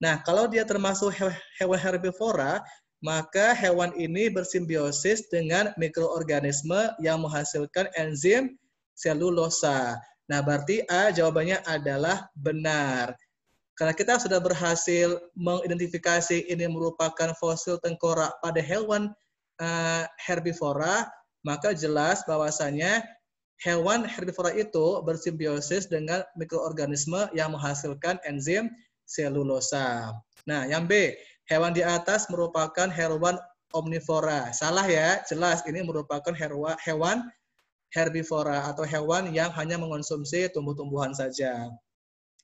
Nah, kalau dia termasuk hewan herbivora, maka hewan ini bersimbiosis dengan mikroorganisme yang menghasilkan enzim selulosa. Nah, berarti A jawabannya adalah benar. Karena kita sudah berhasil mengidentifikasi ini merupakan fosil tengkorak pada hewan uh, herbivora, maka jelas bahwasannya hewan herbivora itu bersimbiosis dengan mikroorganisme yang menghasilkan enzim selulosa. Nah, yang B, hewan di atas merupakan hewan omnivora. Salah ya, jelas ini merupakan herwa, hewan herbivora atau hewan yang hanya mengonsumsi tumbuh-tumbuhan saja.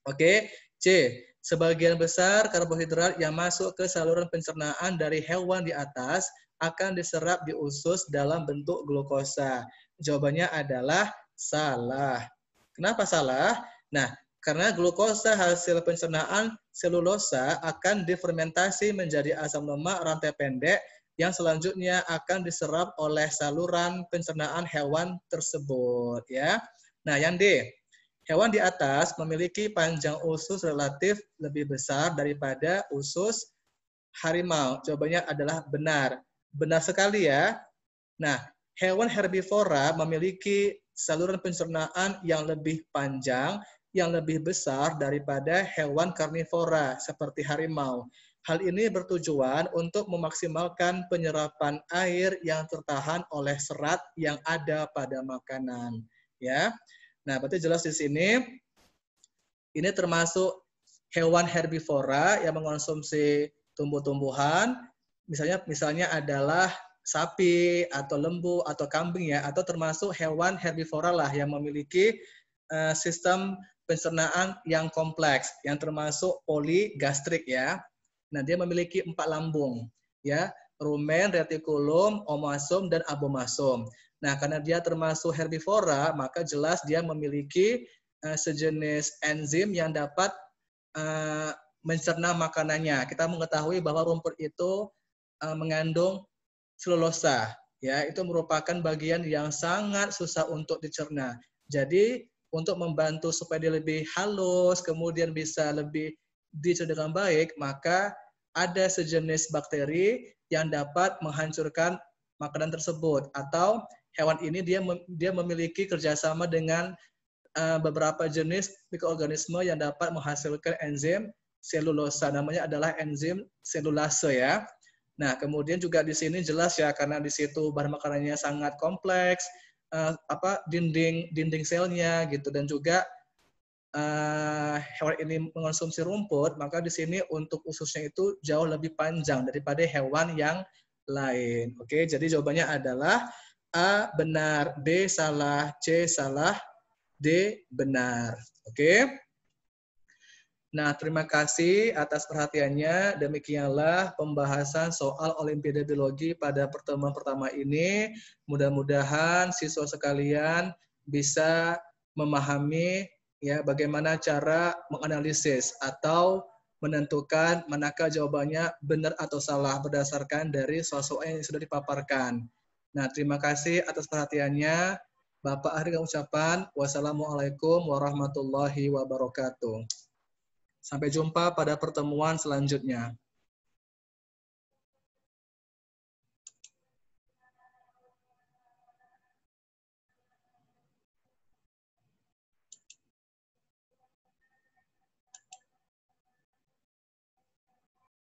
Oke, C. Sebagian besar karbohidrat yang masuk ke saluran pencernaan dari hewan di atas akan diserap di usus dalam bentuk glukosa. Jawabannya adalah salah. Kenapa salah? Nah, karena glukosa hasil pencernaan selulosa akan difermentasi menjadi asam lemak rantai pendek yang selanjutnya akan diserap oleh saluran pencernaan hewan tersebut ya. Nah, yang D, Hewan di atas memiliki panjang usus relatif lebih besar daripada usus harimau. Jawabannya adalah benar. Benar sekali ya. Nah, hewan herbivora memiliki saluran pencernaan yang lebih panjang, yang lebih besar daripada hewan karnivora seperti harimau. Hal ini bertujuan untuk memaksimalkan penyerapan air yang tertahan oleh serat yang ada pada makanan, ya. Nah, berarti jelas di sini ini termasuk hewan herbivora yang mengonsumsi tumbuh-tumbuhan, misalnya misalnya adalah sapi atau lembu atau kambing ya, atau termasuk hewan herbivora lah yang memiliki uh, sistem pencernaan yang kompleks, yang termasuk poligastrik ya. Nah, dia memiliki empat lambung ya, rumen, retikulum, omasum, dan abomasum. Nah, karena dia termasuk herbivora, maka jelas dia memiliki uh, sejenis enzim yang dapat uh, mencerna makanannya. Kita mengetahui bahwa rumput itu uh, mengandung selulosa, ya, itu merupakan bagian yang sangat susah untuk dicerna. Jadi, untuk membantu supaya dia lebih halus, kemudian bisa lebih dicerna dengan baik, maka ada sejenis bakteri yang dapat menghancurkan makanan tersebut atau hewan ini dia dia memiliki kerjasama dengan uh, beberapa jenis mikroorganisme yang dapat menghasilkan enzim selulosa. Namanya adalah enzim selulase ya. Nah, kemudian juga di sini jelas ya karena di situ bahan makanannya sangat kompleks, uh, apa dinding dinding selnya gitu dan juga uh, hewan ini mengonsumsi rumput, maka di sini untuk ususnya itu jauh lebih panjang daripada hewan yang lain. Oke, jadi jawabannya adalah A benar, B salah, C salah, D benar. Oke. Okay? Nah, terima kasih atas perhatiannya. Demikianlah pembahasan soal Olimpiade Biologi pada pertemuan pertama ini. Mudah-mudahan siswa sekalian bisa memahami ya bagaimana cara menganalisis atau menentukan manakah jawabannya benar atau salah berdasarkan dari soal-soal yang sudah dipaparkan. Nah, terima kasih atas perhatiannya. Bapak akhirnya ucapan, wassalamualaikum warahmatullahi wabarakatuh. Sampai jumpa pada pertemuan selanjutnya.